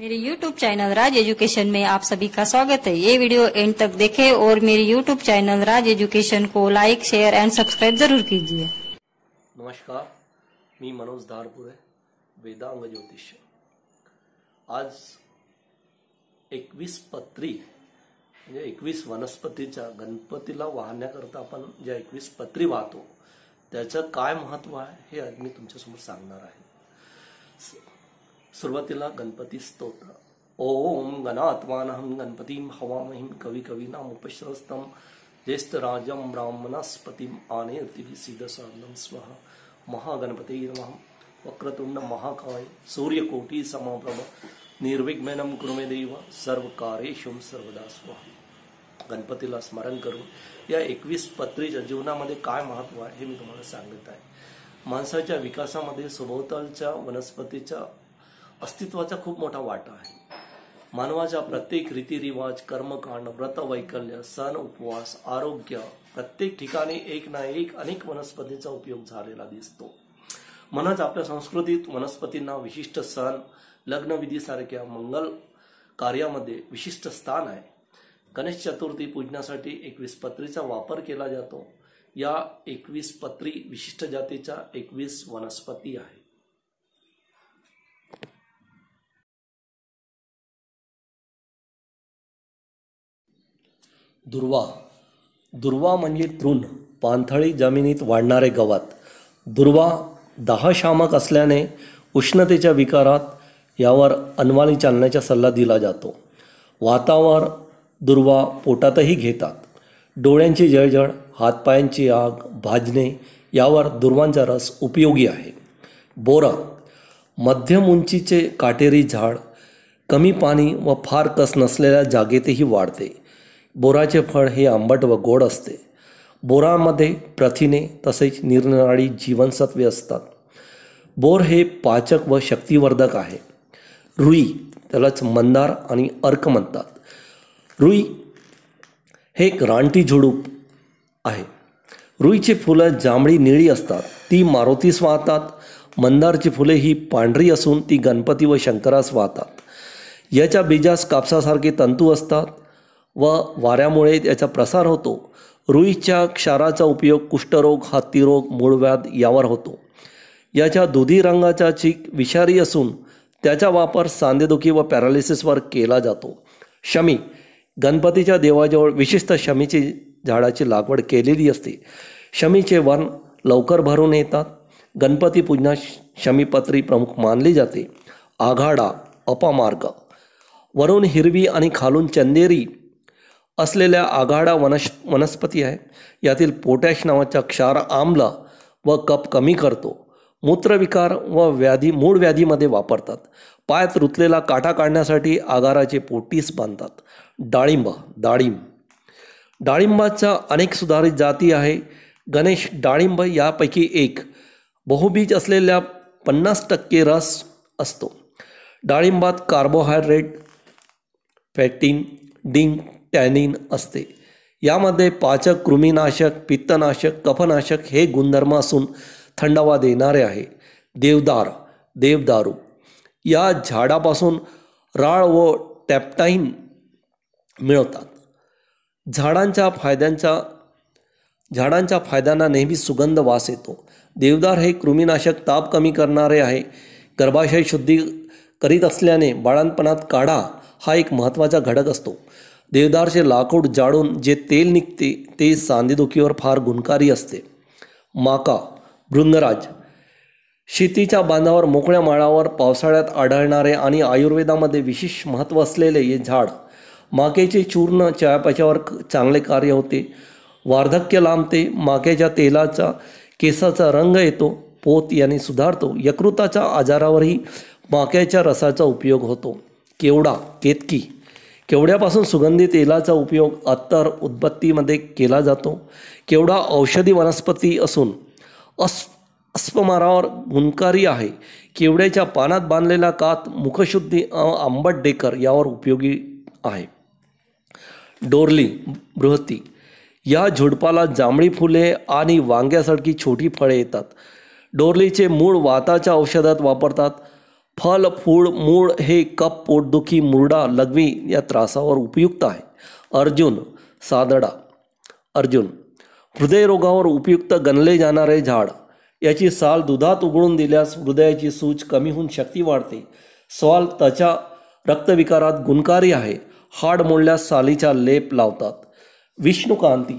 मेरे YouTube channel Raj education में आप सभी का स्वागत है ये वीडियो एंड तक देखें और मेरे YouTube चैनल राज एजुकेशन को लाइक शेयर एंड सब्सक्राइब जरूर कीजिए नमस्कार मी मनोज धारपुरे वेदांग ज्योतिष आज एकवीस पत्री म्हणजे एकवीस वनस्पतीच्या गणपतीला वाहण्याकरता अपन ज्या एक पत्री वहतो त्याचं महत्व है हे आज मी तुमच्यासमोर सांगणार सुरुवातीला गणपती स्तोत्र ओम गणात्मान गणपतीं हवामहिं कवी कवीनाम उपश्रस्तम ज्येष्ठराजं ब्राह्मणस्पतीं आनेर्तिभिसीदसानं स्वः स्व नमः वक्रतुंड महाकाय सूर्यकोटी समप्रभ निर्विघ्नं कृमे देव सर्व कार्येशुम सर्वदा स्वाहा गणपतीला स्मरण करून या एकवीस पत्रीच्या जीवनामध्ये काय महत्व आहे हे मी तुम्हाला सांगत आहे माणसाच्या विकासामध्ये सभोवतालच्या वनस्पतीच्या अस्तित्वाचा खूप मोठा वाटा आहे मानवाच्या प्रत्येक रीतिरिवाज कर्मकांड व्रतवैकल्य सण उपवास आरोग्य प्रत्येक ठिकाणी एक ना एक अनेक वनस्पतींचा उपयोग झालेला दिसतो म्हणूनच आपल्या संस्कृतीत वनस्पतींना विशिष्ट सण सारख्या मंगल कार्यामध्ये विशिष्ट स्थान आहे गणेश चतुर्थी पूजनासाठी एकवीस पत्रीचा वापर केला जातो या एकवीस पत्री विशिष्ट जातीच्या एकवीस वनस्पती आहे दुर्वा दुर्वा म्हणजे तृण पाणथळी जमिनीत वाढणारे गवत दुर्वा दहाशामक असल्याने उष्णतेच्या विकारात यावर अनवाली चालण्याचा सल्ला दिला जातो वातावर दुर्वा पोटातही घेतात डोळ्यांची जळजळ हातपायांची आग भाजणे यावर दुर्वांचा रस उपयोगी आहे बोरा मध्यम उंचीचे काटेरी झाड कमी पाणी व फार कस नसलेल्या जागेतही वाढते बोराचे फळ हे आंबट व गोड असते बोरामध्ये प्रथिने तसेच निरनिराळी जीवनसत्वे असतात बोर हे पाचक व शक्तिवर्धक आहे रुई त्यालाच मंदार आणि अर्क म्हणतात रुई हे एक रानटी झुडूप आहे रुईची फुलं जांभळी निळी असतात ती मारुतीस वाहतात मंदारची फुले ही पांढरी असून ती गणपती व शंकरास वाहतात याच्या बीजास कापसासारखे तंतू असतात व वाऱ्यामुळे याचा प्रसार होतो रुईच्या क्षाराचा उपयोग कुष्ठरोग हत्तीरोग मूळव्याध यावर होतो याच्या दुधी रंगाचा चीक विषारी असून त्याचा वापर सांधेदुखी व पॅरालिसिसवर केला जातो शमी गणपतीच्या देवाजवळ विशिष्ट शमीची झाडाची लागवड केलेली असते शमीचे वन लवकर भरून येतात गणपती पूजना शमीपत्री प्रमुख मानली जाते आघाडा अपामार्ग वरून हिरवी आणि खालून चंदेरी असलेल्या आघाडा वनश वनस्पती आहे यातील पोटॅश नावाचा क्षार आम्ला व कप कमी करतो मूत्रविकार व व्याधी मूळ व्याधीमध्ये वापरतात पायात रुतलेला काटा काढण्यासाठी आगाराचे पोटीस बांधतात डाळिंब डाळिंब डाळिंबाच्या अनेक सुधारित जाती आहे गणेश डाळिंब यापैकी एक बहुबीज असलेल्या पन्नास टक्के रस असतो डाळिंबात कार्बोहायड्रेट फॅटिन डिंक टॅनिन असते यामध्ये पाचक कृमीनाशक पित्तनाशक कफनाशक हे गुणधर्म असून थंडावा देणारे आहे देवदार देवदारू या झाडापासून राळ व टॅप्टाईन मिळवतात झाडांच्या फायद्यांचा झाडांच्या फायद्यांना नेहमी सुगंध वास येतो देवदार हे कृमीनाशक ताप कमी करणारे आहे गर्भाशय शुद्धी करीत असल्याने बाळांपणात काढा हा एक महत्त्वाचा घटक असतो देवदारचे लाकूड जाळून जे तेल निघते ते सांधेदुखीवर फार गुणकारी असते माका भृंगराज शेतीच्या बांधावर मोकळ्या माळावर पावसाळ्यात आढळणारे आणि आयुर्वेदामध्ये विशेष महत्त्व असलेले हे झाड माकेचे चूर्ण चयापच्यावर चांगले कार्य होते वार्धक्य लांबते माकेच्या तेलाचा केसाचा रंग येतो पोत याने सुधारतो यकृताच्या आजारावरही माक्याच्या रसाचा उपयोग होतो केवडा केतकी केवड्यापासून सुगंधी तेलाचा उपयोग अत्तर उद्बत्तीमध्ये केला जातो केवडा औषधी वनस्पती असून अस् अस्पमारावर गुणकारी आहे केवड्याच्या पानात बांधलेला कात मुखशुद्धी आंबट डेकर यावर उपयोगी आहे डोरली बृहती या झुडपाला जांभळी फुले आणि वांग्यासारखी छोटी फळे येतात डोरलीचे मूळ वाताच्या औषधात वापरतात फल फूड मूळ हे कप पोटदुखी मुरडा लघवी या त्रासावर उपयुक्त आहे अर्जुन सादडा अर्जुन हृदयरोगावर उपयुक्त गणले जाणारे झाड याची साल दुधात उघडून दिल्यास हृदयाची सूज कमी होऊन शक्ती वाढते स्वाल त्वचा रक्तविकारात गुणकारी आहे हाड मोडल्यास सालीचा लेप लावतात विष्णुकांती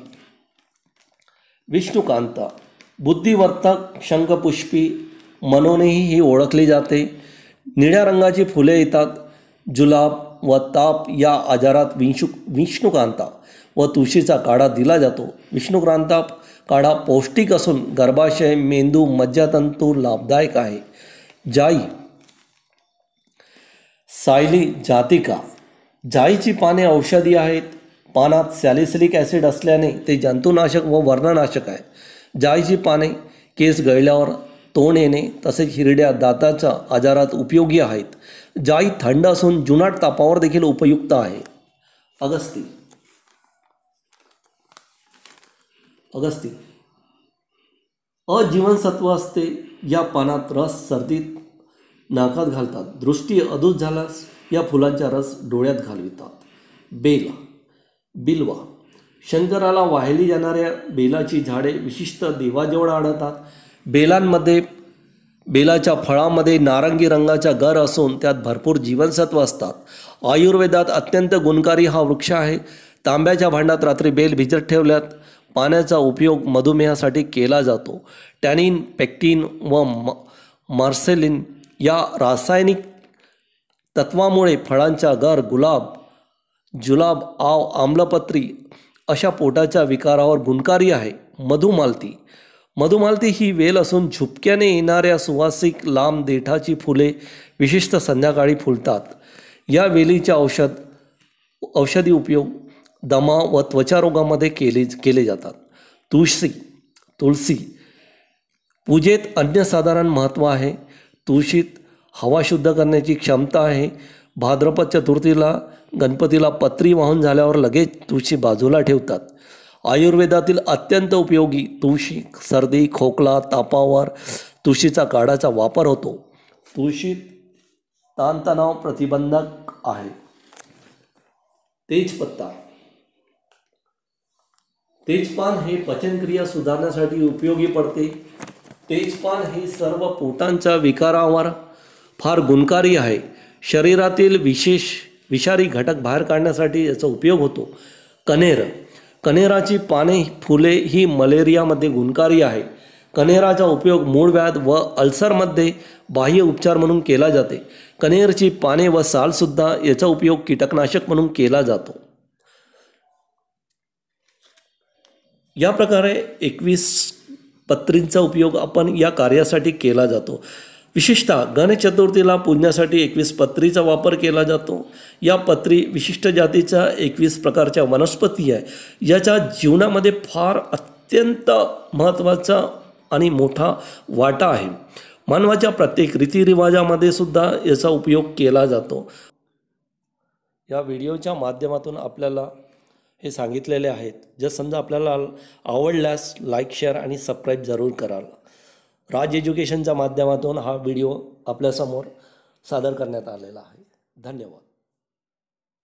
विष्णुकांता बुद्धिवर्तक शंखपुष्पी मनोनेही ही ओळखली जाते निळ्या रंगाची फुले येतात जुलाब व ताप या आजारात विंशु विष्णुक्रांता व तुळशीचा काढा दिला जातो विष्णुक्रांता काढा पौष्टिक असून गर्भाशय मेंदू मज्जातंतू लाभदायक आहे जाई सायली जातिका जाईची पाने औषधी आहेत पानात सॅलिसिलिक ॲसिड असल्याने ते जंतुनाशक व वर्णनाशक आहे जाईची पाने केस गळल्यावर तोंड येणे तसेच हिरड्या दाताच्या आजारात उपयोगी आहेत जाई थंड असून जुनाट तापावर देखील उपयुक्त आहे अगस्ती अगस्ती अजीवनसत्व असते या पानात रस सर्दीत नाकात घालतात दृष्टी अधूत झाल्यास या फुलांचा रस डोळ्यात घालवितात बेल बिलवा शंकराला वाहिली जाणाऱ्या बेलाची झाडे विशिष्ट देवाजवळ आढळतात बेलांमध्ये बेलाच्या फळामध्ये नारंगी रंगाच्या गर असून त्यात भरपूर जीवनसत्व असतात आयुर्वेदात अत्यंत गुणकारी हा वृक्ष आहे तांब्याच्या भांड्यात रात्री बेल भिजत ठेवल्यात पाण्याचा उपयोग मधुमेहासाठी केला जातो टॅनिन पेक्टिन व मार्सेलिन या रासायनिक तत्वामुळे फळांचा गर गुलाब जुलाब आव आम्लपत्री अशा पोटाच्या विकारावर गुणकारी आहे मधुमालती मधुमालती ही वेल असून झुपक्याने येणाऱ्या सुवासिक लांब देठाची फुले विशिष्ट संध्याकाळी फुलतात या वेलीच्या औषध औषधी उपयोग दमा व त्वचारोगामध्ये केले केले जातात तुळशी तुळसी पूजेत अन्यसाधारण महत्त्व आहे तुळशीत हवा शुद्ध करण्याची क्षमता आहे भाद्रपद चतुर्थीला गणपतीला पत्री वाहून झाल्यावर लगेच तुळशी बाजूला ठेवतात आयुर्वेदातील अत्यंत उपयोगी तुळशी सर्दी खोकला तापावर तुळशीचा काढाचा वापर होतो तुळशी ताणतणाव प्रतिबंधक आहे तेजपत्ता तेजपान हे पचनक्रिया सुधारण्यासाठी उपयोगी पडते तेजपान हे सर्व पोटांच्या विकारावर फार गुणकारी आहे शरीरातील विशेष विषारी घटक बाहेर काढण्यासाठी याचा उपयोग होतो कनेर कनेराची पाने फुले ही मलेरियामध्ये गुणकारी आहे कनेराचा उपयोग मूळ व्याध व अल्सरमध्ये बाह्य उपचार म्हणून केला जाते कनेरची पाने व सालसुद्धा याचा उपयोग कीटकनाशक म्हणून केला जातो या प्रकारे एकवीस पत्रींचा उपयोग आपण या कार्यासाठी केला जातो विशेषतः चतुर्थीला पूजण्यासाठी एकवीस पत्रीचा वापर केला जातो या पत्री विशिष्ट जातीच्या एकवीस प्रकारच्या वनस्पती आहे याच्या जीवनामध्ये फार अत्यंत महत्त्वाचा आणि मोठा वाटा आहे मानवाच्या प्रत्येक रीतिरिवाजामध्ये सुद्धा याचा उपयोग केला जातो या व्हिडिओच्या माध्यमातून आपल्याला हे सांगितलेले आहेत जर समजा आपल्याला आवडल्यास लाईक शेअर आणि सबस्क्राईब जरूर कराल राज एज्युकेशनच्या माध्यमातून हा व्हिडिओ आपल्यासमोर सादर करण्यात आलेला आहे धन्यवाद